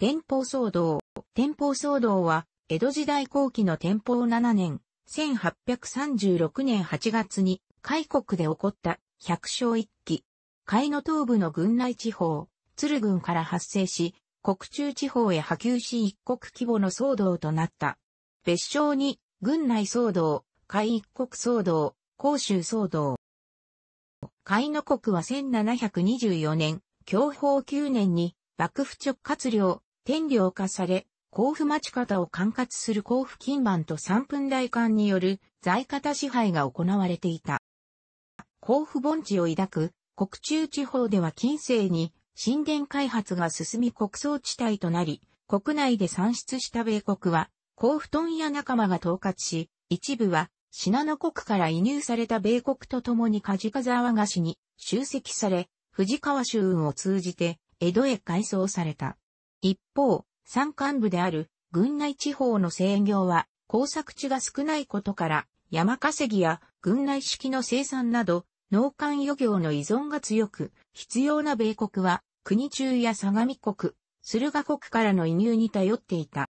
天保騒動。天保騒動は、江戸時代後期の天保7年、1836年8月に、海国で起こった百姓一揆。海の東部の軍内地方、鶴郡から発生し、国中地方へ波及し一国規模の騒動となった。別称に、軍内騒動、海一国騒動、甲州騒動。海の国は1724年、享保9年に、幕府直轄領、天領化され、甲府町方を管轄する甲府金番と三分大官による在方支配が行われていた。甲府盆地を抱く国中地方では近世に神殿開発が進み国葬地帯となり、国内で産出した米国は、甲府豚や仲間が統括し、一部は信濃国から移入された米国と共に梶風沢菓子に集積され、藤川州運を通じて江戸へ改装された。一方、山間部である軍内地方の制業は耕作地が少ないことから山稼ぎや軍内式の生産など農間漁業の依存が強く、必要な米国は国中や相模国、駿河国からの移入に頼っていた。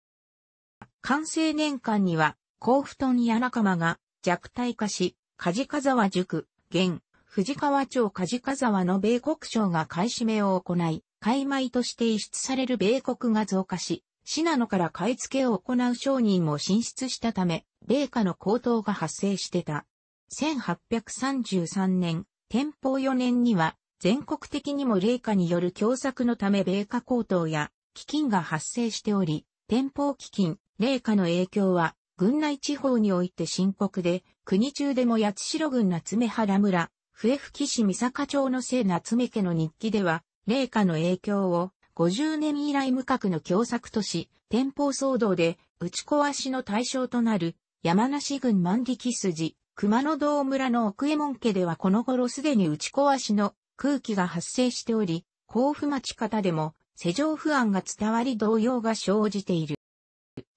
完成年間には、甲府トンや仲間が弱体化し、梶川沢塾、現、藤川町梶川沢の米国省が買い占めを行い、買い米として輸出される米国が増加し、シナノから買い付けを行う商人も進出したため、米価の高騰が発生してた。1833年、天保4年には、全国的にも米価による凶作のため米価高騰や基金が発生しており、天保基金、米価の影響は、軍内地方において深刻で、国中でも八代郡夏目原村、笛吹市三坂町の聖夏目家の日記では、冷下の影響を50年以来無核の共作都市、天保騒動で打ち壊しの対象となる山梨郡万力筋、熊野道村の奥右衛門家ではこの頃すでに打ち壊しの空気が発生しており、甲府町方でも世情不安が伝わり動揺が生じている。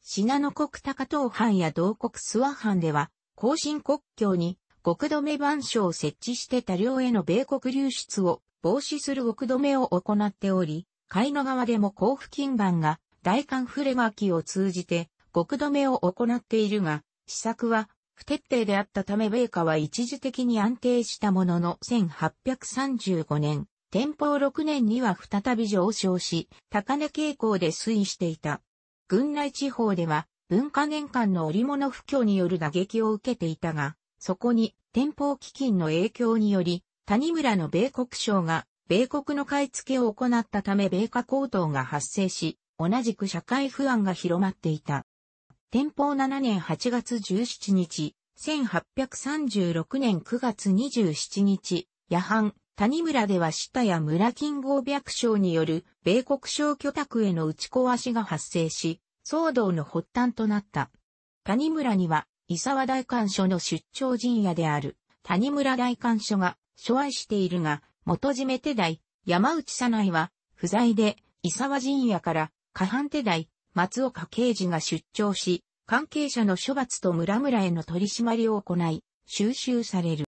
信濃国高東藩や同国諏訪藩では、後進国境に極止め板書を設置して多量への米国流出を防止する極止めを行っており、海野川でも交付金板が大寒触れ巻を通じて極止めを行っているが、施策は不徹底であったため米価は一時的に安定したものの1835年、天保6年には再び上昇し、高値傾向で推移していた。軍内地方では文化年間の織物不況による打撃を受けていたが、そこに、天保基金の影響により、谷村の米国省が、米国の買い付けを行ったため米価高騰が発生し、同じく社会不安が広まっていた。天保7年8月17日、1836年9月27日、夜半、谷村では下や村金合白省による米国省居宅への打ち壊しが発生し、騒動の発端となった。谷村には伊沢大官所の出張陣屋である谷村大官所が所愛しているが、元締め手代、山内さないは不在で伊沢陣屋から下半手代、松岡刑事が出張し、関係者の処罰と村々への取り締まりを行い、収集される。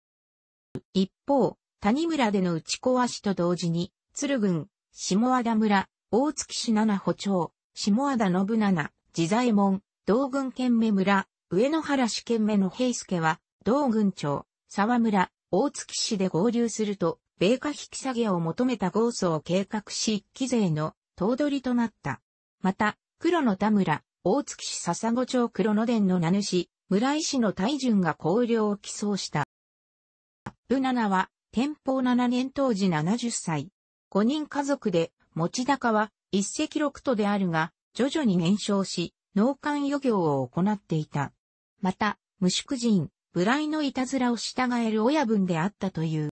一方、谷村での打ち壊しと同時に、鶴郡、下和田村、大月市七保町、下和田信七、自在門、道軍県目村、上野原四県目の平助は、同郡町、沢村、大月市で合流すると、米価引き下げを求めた豪祖を計画し、一期税の頭取となった。また、黒野田村、大月市笹子町黒野殿の名主、村井市の大順が高領を起草した。部7は、天保7年当時70歳。5人家族で、持ち高は、一石六とであるが、徐々に減少し、農間漁業を行っていた。また、無宿人、無来のいたずらを従える親分であったという。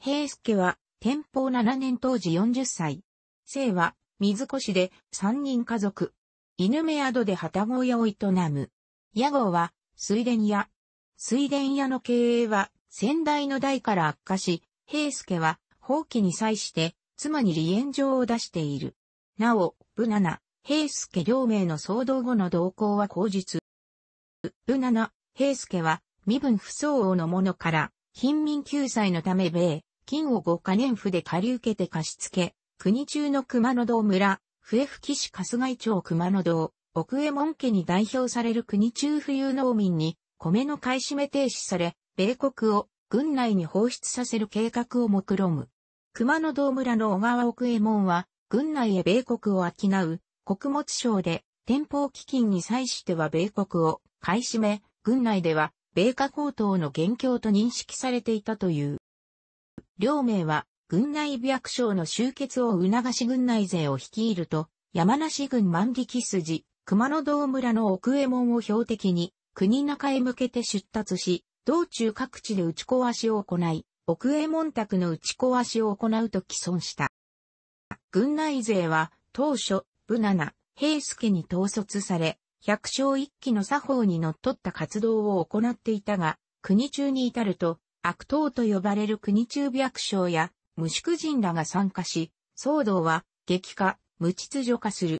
平助は、天保7年当時40歳。生は、水越で三人家族。犬目宿で旗小屋を営む。屋号は、水田屋。水田屋の経営は、先代の代から悪化し、平助は、放棄に際して、妻に離縁状を出している。なお、部七、平助両名の騒動後の動向は口実。ナ7、平助は、身分不相応の者から、貧民救済のため米、金を5カ年府で借り受けて貸し付け、国中の熊野道村、笛吹市春日井町熊野道、奥右衛門家に代表される国中富裕農民に、米の買い占め停止され、米国を軍内に放出させる計画を目論む。熊野道村の小川奥右衛門は、軍内へ米国を商う、穀物商で、天保基金に際しては米国を買い占め、軍内では、米価高等の元凶と認識されていたという。両名は、軍内白省の集結を促し軍内勢を率いると、山梨軍万力筋、熊野道村の奥右衛門を標的に、国中へ向けて出立し、道中各地で打ち壊しを行い、奥右衛門宅の打ち壊しを行うと既存した。軍内勢は、当初、ナ七、平助に統率され、百姓一揆の作法にのっとった活動を行っていたが、国中に至ると、悪党と呼ばれる国中百姓や、無宿人らが参加し、騒動は、激化、無秩序化する。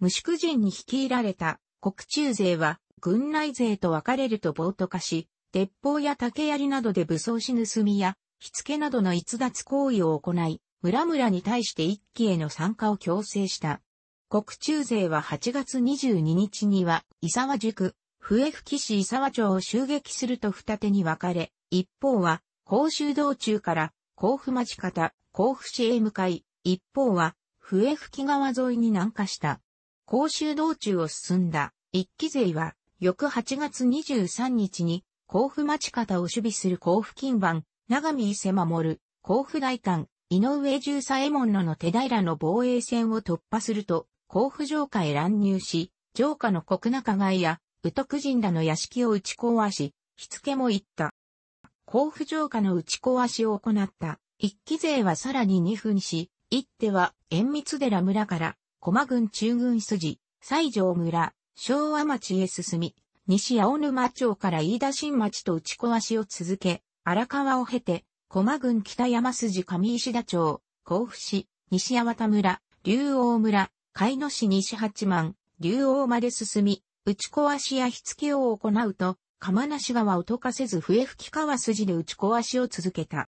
無宿人に率いられた、国中勢は、軍内勢と分かれると暴徒化し、鉄砲や竹槍などで武装し盗みや、火付けなどの逸脱行為を行い、村々に対して一揆への参加を強制した。国中勢は8月22日には、伊沢塾、笛吹市伊沢町を襲撃すると二手に分かれ、一方は、甲州道中から、甲府町方、甲府市へ向かい、一方は、笛吹川沿いに南下した。甲州道中を進んだ、一期勢は、翌8月23日に、甲府町方を守備する甲府近番、長見伊勢守甲府大官、井上重左衛門のの手平の防衛線を突破すると、甲府城下へ乱入し、城下の国中街や、宇徳人らの屋敷を打ち壊し、火付けも行った。甲府城下の打ち壊しを行った。一期勢はさらに2分し、一手は、縁密寺村から、駒郡中軍筋、西条村、昭和町へ進み、西青沼町から飯田新町と打ち壊しを続け、荒川を経て、駒郡北山筋上石田町、甲府市、西八幡村、竜王村、海野市西八幡、竜王まで進み、打ち壊しや火付けを行うと、釜梨川を溶かせず笛吹川筋で打ち壊しを続けた。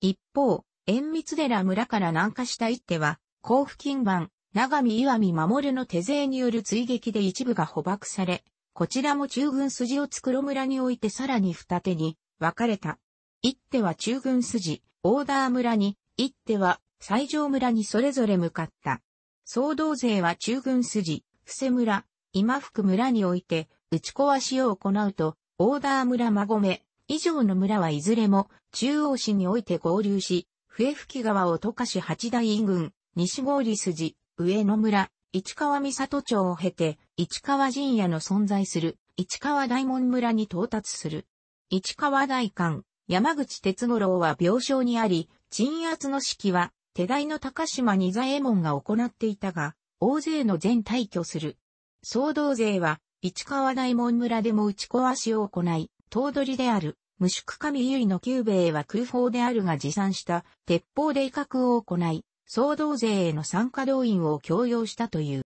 一方、縁密寺村から南下した一手は、甲府近番、長見岩見守の手勢による追撃で一部が捕獲され、こちらも中軍筋をろ村に置いてさらに二手に分かれた。一手は中軍筋、オーダー村に、一手は西条村にそれぞれ向かった。総動勢は中軍筋、伏せ村、今福村において、打ち壊しを行うと、オーダー村馬込、以上の村はいずれも、中央市において合流し、笛吹川を溶かし八大院軍、西郡筋、上野村、市川三里町を経て、市川陣屋の存在する、市川大門村に到達する。市川大官、山口哲五郎は病床にあり、鎮圧の指揮は、手代の高島二左衛門が行っていたが、大勢の全退去する。総動勢は、市川大門村でも打ち壊しを行い、頭取である、無宿上由の久兵衛は空砲であるが持参した鉄砲で威嚇を行い、総動勢への参加動員を強要したという。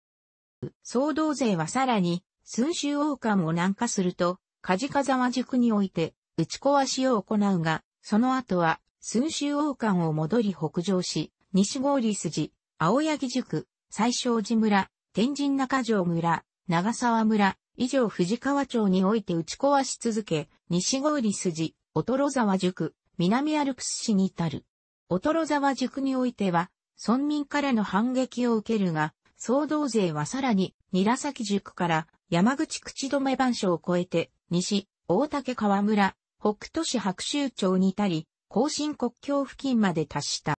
総動勢はさらに、寸州王冠を南下すると、梶風間塾において、打ち壊しを行うが、その後は、寸州王冠を戻り北上し、西郡筋、青柳塾、最小寺村、天神中条村、長沢村、以上藤川町において打ち壊し続け、西郡筋、乙沢塾、南アルプス市に至る。乙沢塾においては、村民からの反撃を受けるが、総動勢はさらに、韮崎塾から山口口止め番所を越えて、西、大竹川村、北都市白州町に至り、後進国境付近まで達した。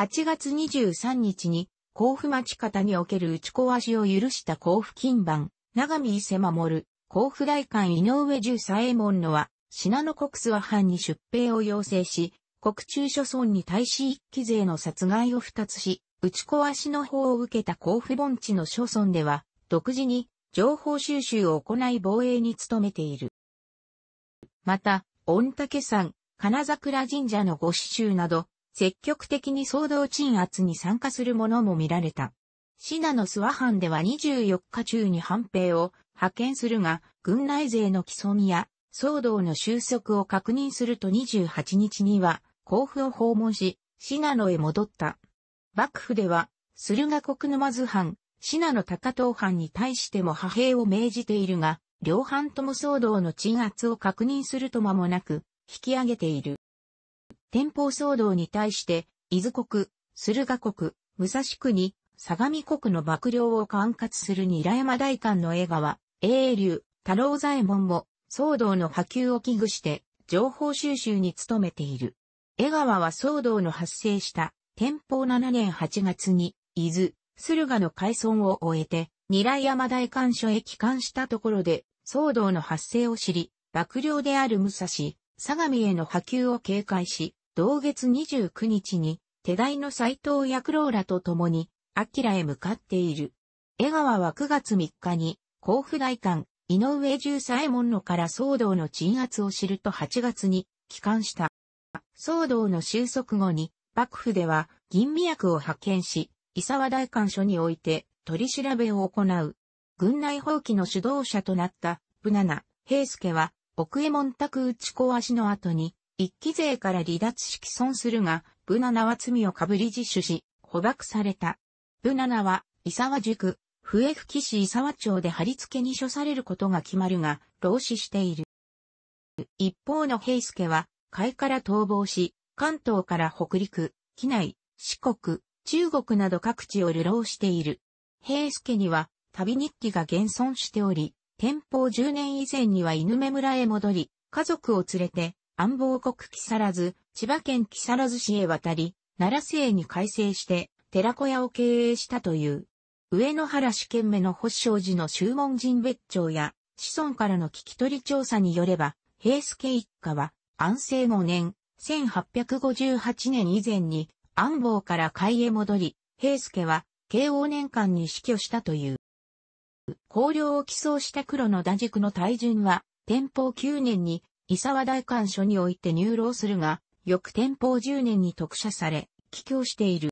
8月23日に、甲府町方における打ち壊しを許した甲府金番、長見伊勢守、甲府大官井上十左衛門のは、信濃国諏訪藩に出兵を要請し、国中諸村に対し一期勢の殺害を二つし、打ち壊しの方を受けた甲府盆地の諸村では、独自に情報収集を行い防衛に努めている。また、御嶽山、金桜神社のご支繍など、積極的に騒動鎮圧に参加する者も見られた。シナの諏訪藩では24日中に反兵を派遣するが、軍内勢の既存や騒動の収束を確認すると28日には甲府を訪問し、シナへ戻った。幕府では、駿河国沼津藩、シナノ高藤藩に対しても派兵を命じているが、両藩とも騒動の鎮圧を確認すると間もなく、引き上げている。天保騒動に対して、伊豆国、駿河国、武蔵国、相模国の幕僚を管轄する韮山大官の江川、英流、太郎左衛門も、騒動の波及を危惧して、情報収集に努めている。江川は騒動の発生した、天保7年8月に、伊豆、駿河の改村を終えて、韮山大官所へ帰還したところで、騒動の発生を知り、幕僚である武蔵、相模への波及を警戒し、同月29日に、手代の斎藤ロ郎らと共に、アキラへ向かっている。江川は9月3日に、甲府大官、井上重左衛門のから騒動の鎮圧を知ると8月に、帰還した。騒動の収束後に、幕府では、銀味役を派遣し、伊沢大官所において、取り調べを行う。軍内放棄の主導者となった、ナ七、平助は、奥江衛門宅打ち壊しの後に、一期税から離脱し既存するが、ブナナは罪をかぶり自首し、捕獲された。ブナナは、伊沢塾、笛吹市伊沢町で貼り付けに処されることが決まるが、老死している。一方の平助は、海から逃亡し、関東から北陸、機内、四国、中国など各地を流浪している。平助には、旅日記が現存しており、天保10年以前には犬目村へ戻り、家族を連れて、安房国木更津、千葉県木更津市へ渡り、奈良西に改正して、寺小屋を経営したという。上野原市県目の発祥寺の修門人別町や、子孫からの聞き取り調査によれば、平助一家は、安政5年、1858年以前に、安房から海へ戻り、平助は、慶応年間に死去したという。高陵を寄贈した黒の打軸の大順は、天保9年に伊沢大官所において入牢するが、翌天保10年に特赦され、帰郷している。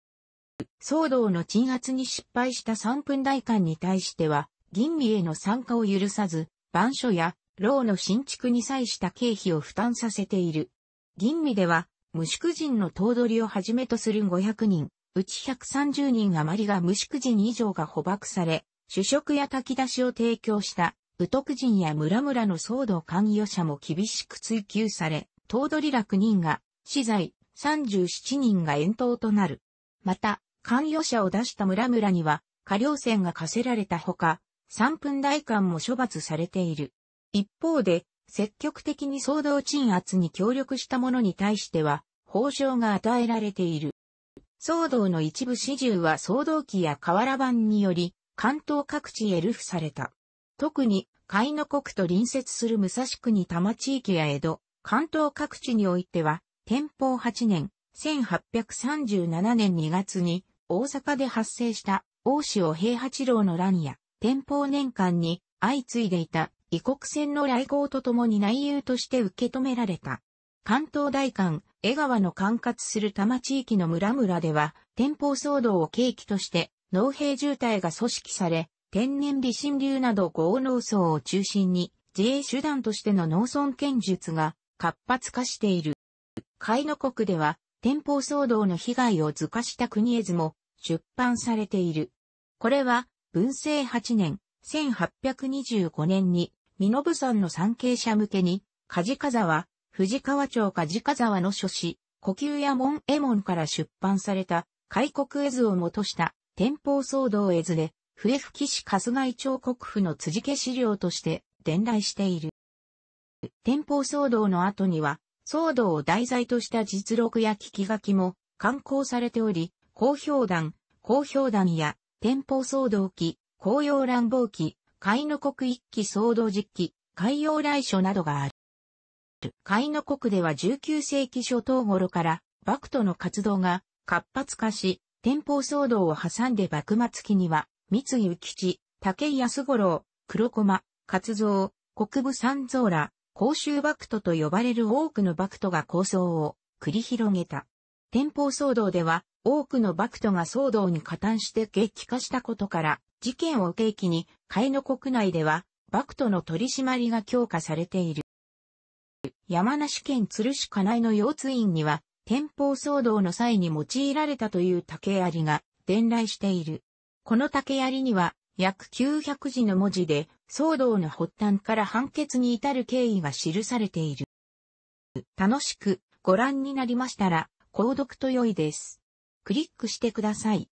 騒動の鎮圧に失敗した三分大官に対しては、吟味への参加を許さず、番所や牢の新築に際した経費を負担させている。吟味では、無宿人の頭取をはじめとする500人、うち130人余りが無宿人以上が捕獲され、主食や炊き出しを提供した武徳人や村々の騒動関与者も厳しく追及され、頭取ら落人が死罪、37人が遠投となる。また、関与者を出した村々には、過料船が課せられたほか、三分代官も処罰されている。一方で、積極的に騒動鎮圧に協力した者に対しては、報奨が与えられている。騒動の一部始終は騒動機や瓦版により、関東各地へ流布された。特に、海の国と隣接する武蔵国多摩地域や江戸、関東各地においては、天保8年、1837年2月に、大阪で発生した、大塩平八郎の乱や、天保年間に、相次いでいた、異国船の来航とともに内遊として受け止められた。関東大官、江川の管轄する多摩地域の村々では、天保騒動を契機として、農兵渋滞が組織され、天然理心流など豪農村を中心に自衛手段としての農村剣術が活発化している。海の国では天保騒動の被害を図化した国絵図も出版されている。これは文政8年1825年に身延山の参詣者向けに梶川沢、藤川町梶川沢の書誌、呼吸や門絵衛門から出版された海国絵図をもとした天保騒動絵図で笛吹市春日井町国府の辻家資料として伝来している。天保騒動の後には、騒動を題材とした実録や聞き書きも刊行されており、公表団、公表団や天保騒動期、公用乱暴期、海の国一期騒動実期、海洋来書などがある。海の国では19世紀初頭頃から幕府の活動が活発化し、天保騒動を挟んで幕末期には三井吉、竹井安五郎、黒駒、活造、国部三蔵ら、甲州幕徒と呼ばれる多くの幕徒が構想を繰り広げた。天保騒動では、多くの幕徒が騒動に加担して激化したことから、事件を契機に、海の国内では、幕徒の取り締まりが強化されている。山梨県鶴市金井の腰通院には、天保騒動の際に用いられたという竹槍が伝来している。この竹槍には、約900字の文字で、騒動の発端から判決に至る経緯が記されている。楽しくご覧になりましたら、購読と良いです。クリックしてください。